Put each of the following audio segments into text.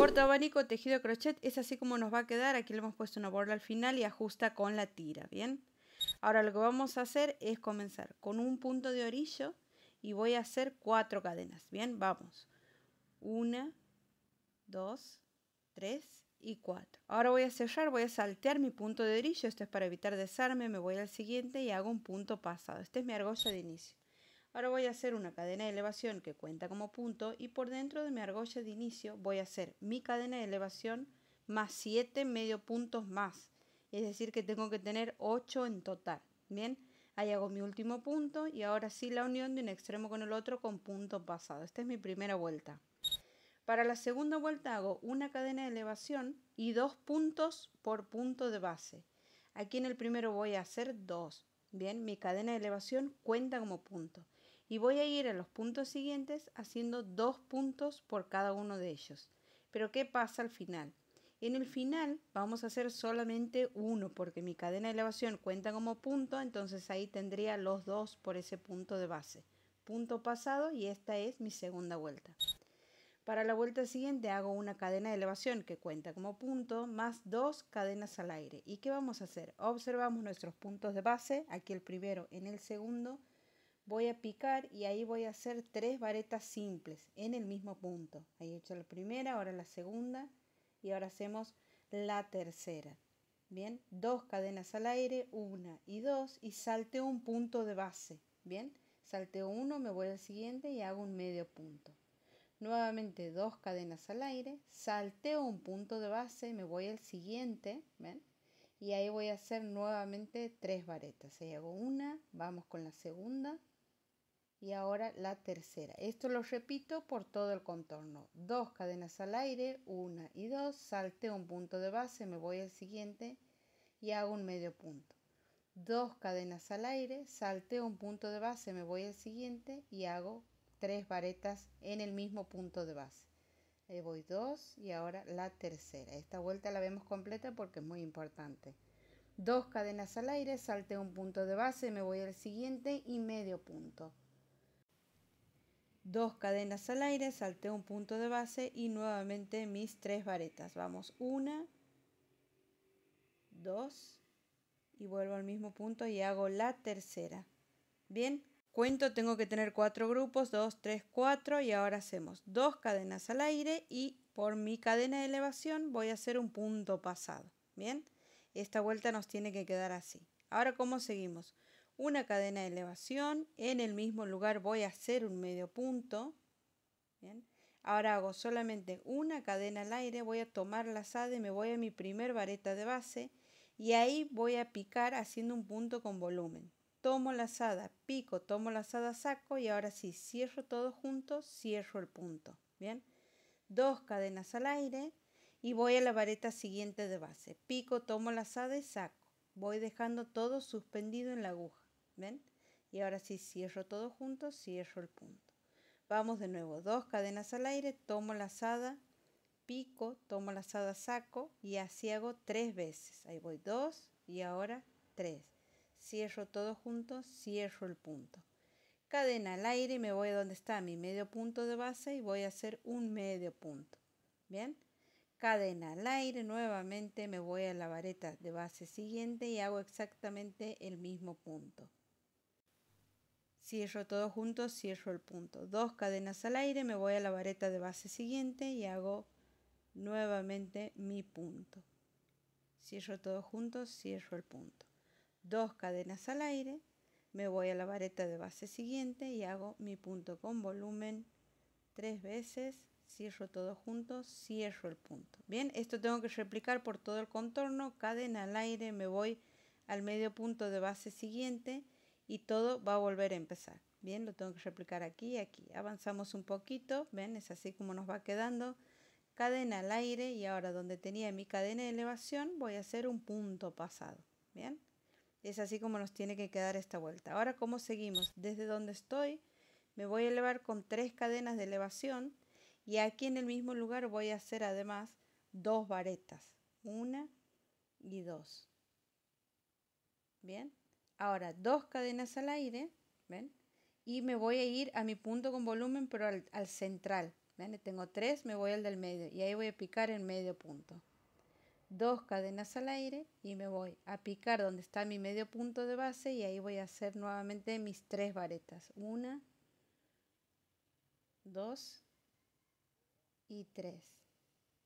Corto abanico, tejido crochet, es así como nos va a quedar. Aquí le hemos puesto una borda al final y ajusta con la tira, ¿bien? Ahora lo que vamos a hacer es comenzar con un punto de orillo y voy a hacer cuatro cadenas, ¿bien? Vamos. Una, dos, tres y cuatro. Ahora voy a cerrar, voy a saltear mi punto de orillo. Esto es para evitar desarme. Me voy al siguiente y hago un punto pasado. Este es mi argolla de inicio. Ahora voy a hacer una cadena de elevación que cuenta como punto y por dentro de mi argolla de inicio voy a hacer mi cadena de elevación más 7 medio puntos más. Es decir que tengo que tener 8 en total. Bien, ahí hago mi último punto y ahora sí la unión de un extremo con el otro con punto pasado. Esta es mi primera vuelta. Para la segunda vuelta hago una cadena de elevación y dos puntos por punto de base. Aquí en el primero voy a hacer dos. Bien, mi cadena de elevación cuenta como punto y voy a ir a los puntos siguientes haciendo dos puntos por cada uno de ellos. Pero ¿qué pasa al final? En el final vamos a hacer solamente uno porque mi cadena de elevación cuenta como punto, entonces ahí tendría los dos por ese punto de base. Punto pasado y esta es mi segunda vuelta. Para la vuelta siguiente hago una cadena de elevación que cuenta como punto más dos cadenas al aire. ¿Y qué vamos a hacer? Observamos nuestros puntos de base, aquí el primero en el segundo voy a picar y ahí voy a hacer tres varetas simples en el mismo punto. Ahí he hecho la primera, ahora la segunda y ahora hacemos la tercera. Bien, dos cadenas al aire, una y dos y salteo un punto de base. Bien, salteo uno, me voy al siguiente y hago un medio punto. Nuevamente dos cadenas al aire, salteo un punto de base, me voy al siguiente, ¿ven? Y ahí voy a hacer nuevamente tres varetas. Ahí hago una, vamos con la segunda, y ahora la tercera. Esto lo repito por todo el contorno. Dos cadenas al aire, una y dos, salteo un punto de base, me voy al siguiente y hago un medio punto. Dos cadenas al aire, salteo un punto de base, me voy al siguiente y hago tres varetas en el mismo punto de base. voy dos y ahora la tercera. Esta vuelta la vemos completa porque es muy importante. Dos cadenas al aire, salteo un punto de base, me voy al siguiente y medio punto dos cadenas al aire, salté un punto de base y nuevamente mis tres varetas. Vamos, una, dos y vuelvo al mismo punto y hago la tercera. Bien, cuento, tengo que tener cuatro grupos, dos, tres, cuatro y ahora hacemos dos cadenas al aire y por mi cadena de elevación voy a hacer un punto pasado. Bien, esta vuelta nos tiene que quedar así. Ahora, ¿cómo seguimos? una cadena de elevación, en el mismo lugar voy a hacer un medio punto, Ahora hago solamente una cadena al aire, voy a tomar la lazada y me voy a mi primer vareta de base y ahí voy a picar haciendo un punto con volumen. Tomo la lazada, pico, tomo la lazada, saco y ahora sí cierro todo junto, cierro el punto. Bien, dos cadenas al aire y voy a la vareta siguiente de base. Pico, tomo la lazada y saco. Voy dejando todo suspendido en la aguja y ahora sí cierro todo junto cierro el punto vamos de nuevo dos cadenas al aire tomo la lazada pico tomo la lazada saco y así hago tres veces ahí voy dos y ahora tres cierro todo junto cierro el punto cadena al aire y me voy a donde está mi medio punto de base y voy a hacer un medio punto bien cadena al aire nuevamente me voy a la vareta de base siguiente y hago exactamente el mismo punto Cierro todo junto, cierro el punto. Dos cadenas al aire, me voy a la vareta de base siguiente y hago nuevamente mi punto. Cierro todo junto, cierro el punto. Dos cadenas al aire, me voy a la vareta de base siguiente y hago mi punto con volumen tres veces. Cierro todo junto, cierro el punto. Bien, esto tengo que replicar por todo el contorno. Cadena al aire, me voy al medio punto de base siguiente y todo va a volver a empezar. Bien, lo tengo que replicar aquí y aquí. Avanzamos un poquito, ven, es así como nos va quedando. Cadena al aire y ahora donde tenía mi cadena de elevación voy a hacer un punto pasado. Bien, es así como nos tiene que quedar esta vuelta. Ahora, ¿cómo seguimos? Desde donde estoy me voy a elevar con tres cadenas de elevación y aquí en el mismo lugar voy a hacer además dos varetas. Una y dos. Bien, Ahora, dos cadenas al aire, ¿ven? Y me voy a ir a mi punto con volumen, pero al, central. ¿ven? Tengo tres, me voy al del medio y ahí voy a picar en medio punto. Dos cadenas al aire y me voy a picar donde está mi medio punto de base y ahí voy a hacer nuevamente mis tres varetas. Una, dos y tres.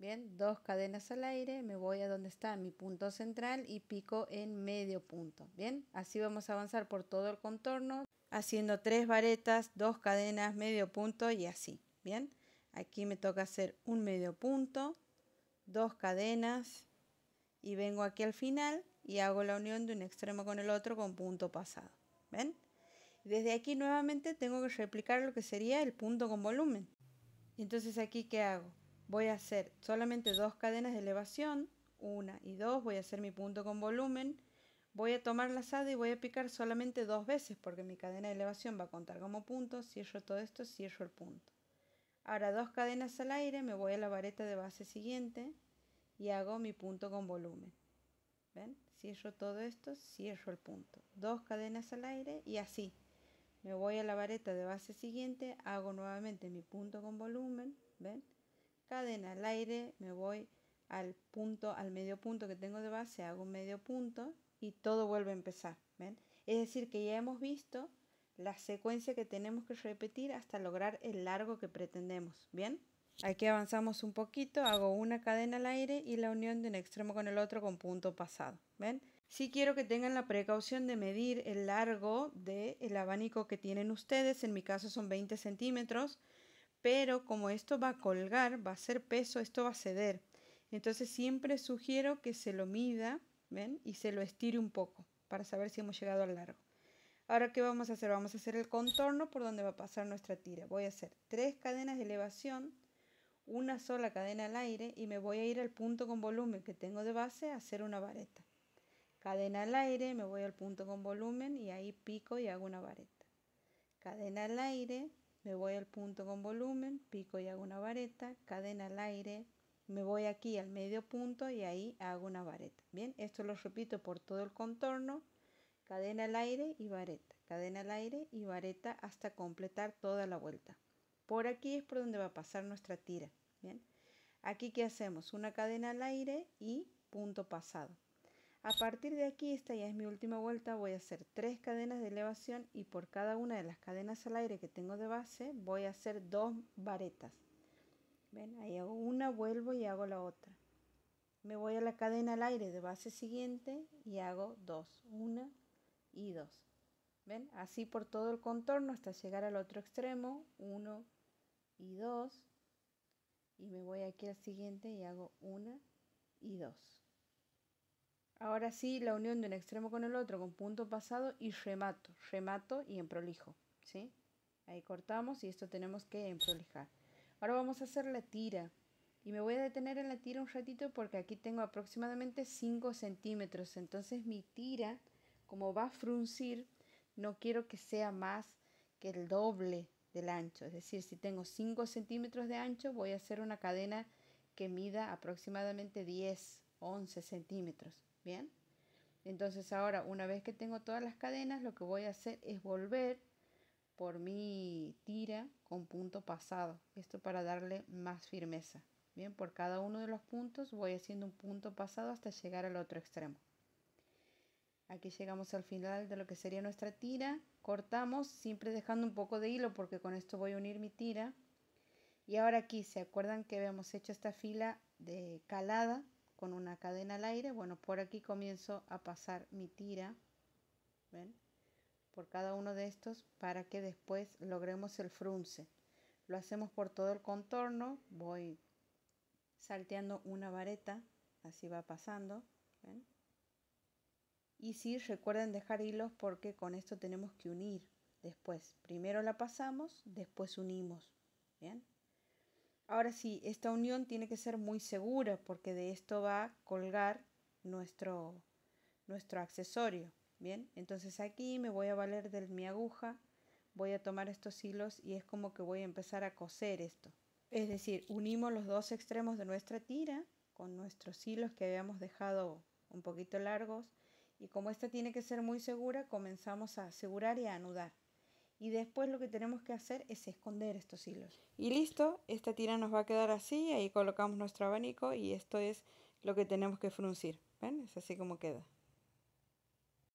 Bien, dos cadenas al aire, me voy a donde está mi punto central y pico en medio punto. Bien, así vamos a avanzar por todo el contorno haciendo tres varetas, dos cadenas, medio punto y así. Bien, aquí me toca hacer un medio punto, dos cadenas y vengo aquí al final y hago la unión de un extremo con el otro con punto pasado. ¿Ven? Desde aquí nuevamente tengo que replicar lo que sería el punto con volumen. Entonces aquí ¿qué hago? voy a hacer solamente dos cadenas de elevación, una y dos, voy a hacer mi punto con volumen, voy a tomar la lazada y voy a picar solamente dos veces porque mi cadena de elevación va a contar como punto, cierro todo esto, cierro el punto. Ahora dos cadenas al aire, me voy a la vareta de base siguiente y hago mi punto con volumen. ¿Ven? Cierro todo esto, cierro el punto. Dos cadenas al aire y así. Me voy a la vareta de base siguiente, hago nuevamente mi punto con volumen, ¿ven? cadena al aire, me voy al punto, al medio punto que tengo de base, hago un medio punto y todo vuelve a empezar. Es decir, que ya hemos visto la secuencia que tenemos que repetir hasta lograr el largo que pretendemos. ¿Bien? Aquí avanzamos un poquito, hago una cadena al aire y la unión de un extremo con el otro con punto pasado. ¿Ven? si quiero que tengan la precaución de medir el largo del abanico que tienen ustedes. En mi caso son 20 centímetros pero como esto va a colgar, va a ser peso, esto va a ceder. Entonces siempre sugiero que se lo mida, Y se lo estire un poco para saber si hemos llegado al largo. Ahora, ¿qué vamos a hacer? Vamos a hacer el contorno por donde va a pasar nuestra tira. Voy a hacer tres cadenas de elevación, una sola cadena al aire y me voy a ir al punto con volumen que tengo de base a hacer una vareta. Cadena al aire, me voy al punto con volumen y ahí pico y hago una vareta. Cadena al aire, me voy al punto con volumen, pico y hago una vareta, cadena al aire, me voy aquí al medio punto y ahí hago una vareta. Bien, esto lo repito por todo el contorno, cadena al aire y vareta, cadena al aire y vareta hasta completar toda la vuelta. Por aquí es por donde va a pasar nuestra tira. Bien, aquí que hacemos una cadena al aire y punto pasado. A partir de aquí, esta ya es mi última vuelta, voy a hacer tres cadenas de elevación y por cada una de las cadenas al aire que tengo de base voy a hacer dos varetas. Ven, ahí hago una, vuelvo y hago la otra. Me voy a la cadena al aire de base siguiente y hago dos, una y dos. Ven, así por todo el contorno hasta llegar al otro extremo, uno y dos. Y me voy aquí al siguiente y hago una y dos. Ahora sí, la unión de un extremo con el otro con punto pasado y remato, remato y prolijo, ¿sí? Ahí cortamos y esto tenemos que emprolijar. Ahora vamos a hacer la tira y me voy a detener en la tira un ratito porque aquí tengo aproximadamente 5 centímetros. Entonces mi tira, como va a fruncir, no quiero que sea más que el doble del ancho. Es decir, si tengo 5 centímetros de ancho, voy a hacer una cadena que mida aproximadamente 10 11 centímetros. Bien. Entonces ahora, una vez que tengo todas las cadenas, lo que voy a hacer es volver por mi tira con punto pasado. Esto para darle más firmeza. Bien, por cada uno de los puntos voy haciendo un punto pasado hasta llegar al otro extremo. Aquí llegamos al final de lo que sería nuestra tira. Cortamos, siempre dejando un poco de hilo porque con esto voy a unir mi tira. Y ahora aquí, ¿se acuerdan que habíamos hecho esta fila de calada? con una cadena al aire. Bueno, por aquí comienzo a pasar mi tira, ¿ven? Por cada uno de estos para que después logremos el frunce. Lo hacemos por todo el contorno, voy salteando una vareta, así va pasando, ¿ven? Y sí, recuerden dejar hilos porque con esto tenemos que unir después. Primero la pasamos, después unimos, ¿bien? Ahora sí, esta unión tiene que ser muy segura porque de esto va a colgar nuestro, nuestro accesorio. Bien, entonces aquí me voy a valer de mi aguja, voy a tomar estos hilos y es como que voy a empezar a coser esto. Es decir, unimos los dos extremos de nuestra tira con nuestros hilos que habíamos dejado un poquito largos y como esta tiene que ser muy segura, comenzamos a asegurar y a anudar y después lo que tenemos que hacer es esconder estos hilos. Y listo, esta tira nos va a quedar así, ahí colocamos nuestro abanico y esto es lo que tenemos que fruncir. ¿Ven? Es así como queda.